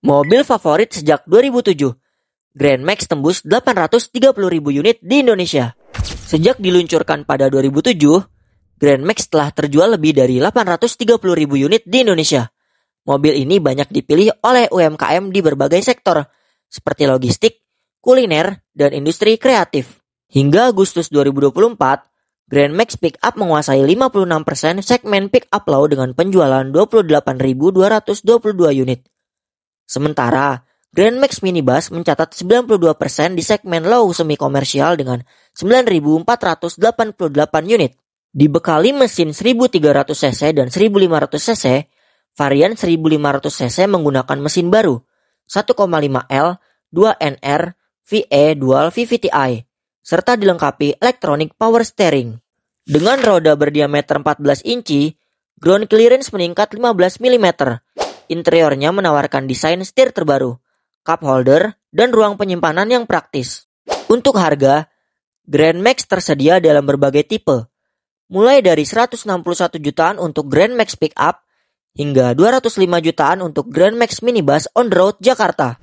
Mobil favorit sejak 2007, Grand Max tembus 830.000 unit di Indonesia. Sejak diluncurkan pada 2007, Grand Max telah terjual lebih dari 830.000 unit di Indonesia. Mobil ini banyak dipilih oleh UMKM di berbagai sektor, seperti logistik, kuliner, dan industri kreatif. Hingga Agustus 2024, Grand Max Pickup menguasai 56% segmen pickup low dengan penjualan 28.222 unit. Sementara, Grand Max Minibus mencatat 92% di segmen low semi komersial dengan 9.488 unit. Dibekali mesin 1.300 cc dan 1.500 cc, varian 1.500 cc menggunakan mesin baru 1,5L, 2NR, VE Dual VVTi, serta dilengkapi electronic power steering. Dengan roda berdiameter 14 inci, ground clearance meningkat 15 mm Interiornya menawarkan desain setir terbaru, cup holder, dan ruang penyimpanan yang praktis. Untuk harga, Grand Max tersedia dalam berbagai tipe, mulai dari 161 jutaan untuk Grand Max Pickup hingga 205 jutaan untuk Grand Max Minibus on Road Jakarta.